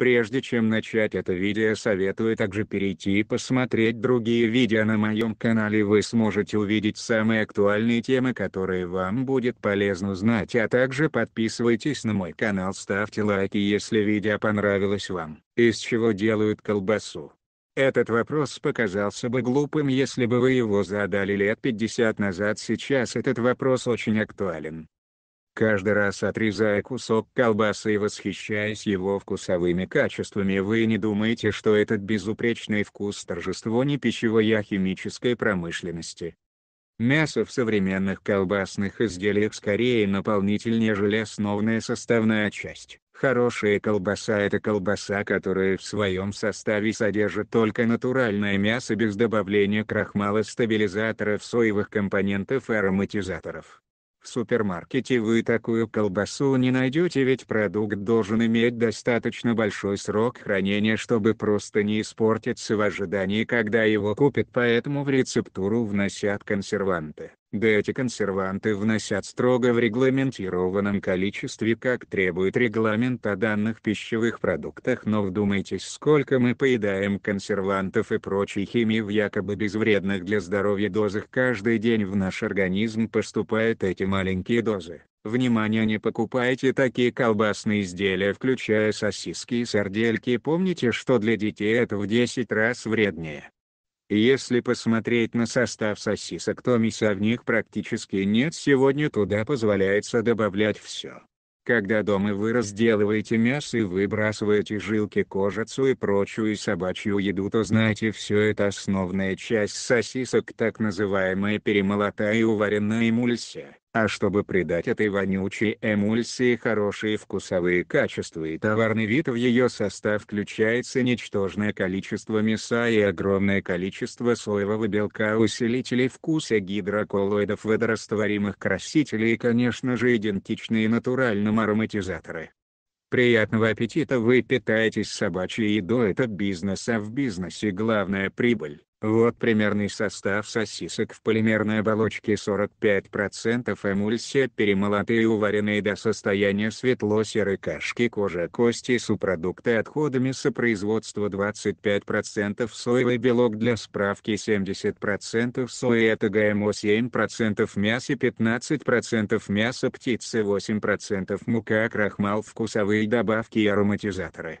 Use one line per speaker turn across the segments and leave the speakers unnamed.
Прежде чем начать это видео советую также перейти и посмотреть другие видео на моем канале вы сможете увидеть самые актуальные темы которые вам будет полезно знать а также подписывайтесь на мой канал ставьте лайки если видео понравилось вам. Из чего делают колбасу? Этот вопрос показался бы глупым если бы вы его задали лет 50 назад сейчас этот вопрос очень актуален каждый раз отрезая кусок колбасы и восхищаясь его вкусовыми качествами вы не думаете что этот безупречный вкус торжество не пищевой а химической промышленности. Мясо в современных колбасных изделиях скорее наполнитель нежели основная составная часть. Хорошая колбаса – это колбаса, которая в своем составе содержит только натуральное мясо без добавления крахмала стабилизаторов соевых компонентов и ароматизаторов. В супермаркете вы такую колбасу не найдете ведь продукт должен иметь достаточно большой срок хранения чтобы просто не испортиться в ожидании когда его купят поэтому в рецептуру вносят консерванты да эти консерванты вносят строго в регламентированном количестве как требует регламент о данных пищевых продуктах но вдумайтесь сколько мы поедаем консервантов и прочей химии в якобы безвредных для здоровья дозах каждый день в наш организм поступают эти маленькие дозы. Внимание не покупайте такие колбасные изделия включая сосиски и сардельки помните что для детей это в 10 раз вреднее. Если посмотреть на состав сосисок, то мяса в них практически нет. Сегодня туда позволяется добавлять все. Когда дома вы разделываете мясо и выбрасываете жилки, кожицу и прочую собачью еду, то знайте, все это основная часть сосисок так называемая перемолотая и уваренная эмульсия. А чтобы придать этой вонючей эмульсии хорошие вкусовые качества и товарный вид в ее состав включается ничтожное количество мяса и огромное количество соевого белка усилителей вкуса гидроколлоидов водорастворимых красителей и конечно же идентичные натуральным ароматизаторы. Приятного аппетита вы питаетесь собачьей едой это бизнес а в бизнесе главная прибыль. Вот примерный состав сосисок в полимерной оболочке 45% эмульсия перемолотые и уваренные до состояния светло-серой кашки кожа кости супродукты отходами сопроизводства 25% соевый белок для справки 70% сои это ГМО 7% мяса 15% мяса птицы 8% мука крахмал вкусовые добавки и ароматизаторы.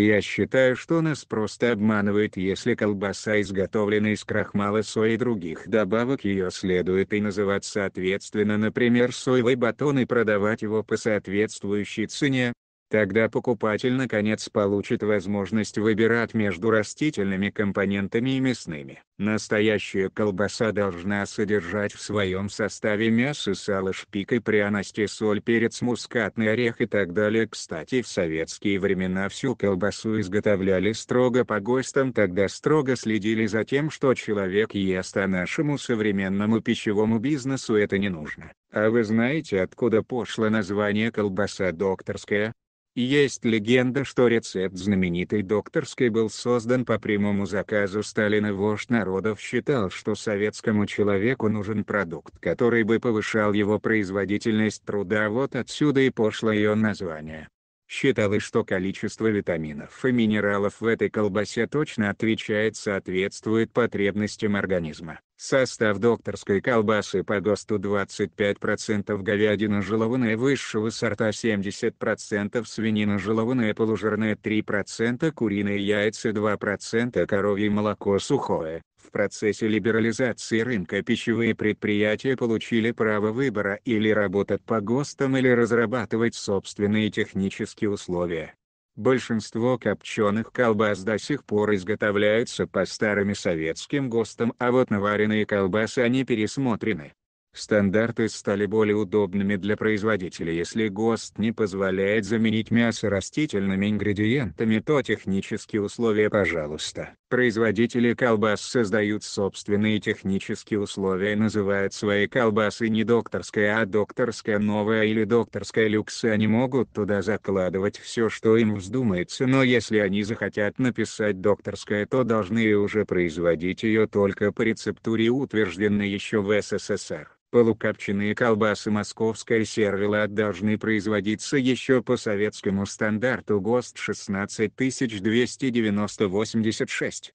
я считаю, что нас просто обманывают, если колбаса изготовлена из крахмала сои и других добавок ее следует и называть соответственно, например, соевый батон и продавать его по соответствующей цене. Тогда покупатель наконец получит возможность выбирать между растительными компонентами и мясными. Настоящая колбаса должна содержать в своем составе мясо, сало, шпик и пряности, соль, перец, мускатный орех и так далее. Кстати, в советские времена всю колбасу изготовляли строго по ГОСТам, тогда строго следили за тем, что человек ест, а нашему современному пищевому бизнесу это не нужно. А вы знаете откуда пошло название колбаса докторская? Есть легенда, что рецепт знаменитой докторской был создан по прямому заказу Сталина. Вождь народов считал, что советскому человеку нужен продукт, который бы повышал его производительность труда. Вот отсюда и пошло ее название. Считалось, что количество витаминов и минералов в этой колбасе точно отвечает соответствует потребностям организма. Состав докторской колбасы по ГОСТу 25% говядина желованная высшего сорта 70% свинина желованная полужирная 3% куриные яйца 2% коровье молоко сухое в процессе либерализации рынка пищевые предприятия получили право выбора или работать по ГОСТам или разрабатывать собственные технические условия. Большинство копченых колбас до сих пор изготовляются по старым советским ГОСТам, а вот наваренные колбасы они пересмотрены. Стандарты стали более удобными для производителя если ГОСТ не позволяет заменить мясо растительными ингредиентами то технические условия пожалуйста. Производители колбас создают собственные технические условия и называют свои колбасы не докторская, а докторская новая или докторская люкс, и они могут туда закладывать все, что им вздумается, но если они захотят написать докторская, то должны уже производить ее только по рецептуре, утвержденной еще в СССР. Полукопченые колбасы московской сервелат должны производиться еще по советскому стандарту ГОСТ 16290-86.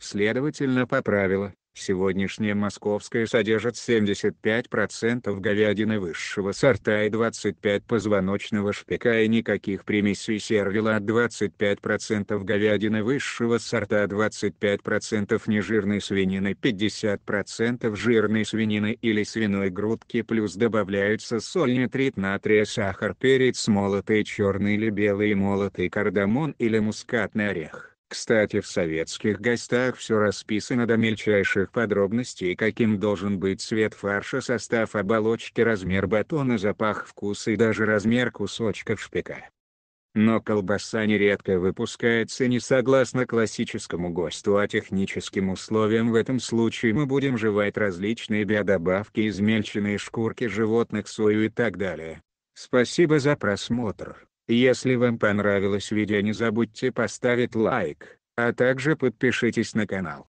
Следовательно, по правилу, Сегодняшняя московская содержит 75% говядины высшего сорта и 25% позвоночного шпика и никаких примесей сервила 25% а говядины высшего сорта 25% а нежирной свинины 50% жирной свинины или свиной грудки плюс добавляются соль нитрит натрия сахар перец молотый черный или белый молотый кардамон или мускатный орех. Кстати в советских гостях все расписано до мельчайших подробностей каким должен быть цвет фарша состав оболочки размер батона запах вкус и даже размер кусочков шпика. Но колбаса нередко выпускается не согласно классическому ГОСТу а техническим условиям в этом случае мы будем жевать различные биодобавки измельченные шкурки животных сою и так далее. Спасибо за просмотр. Если вам понравилось видео не забудьте поставить лайк, а также подпишитесь на канал.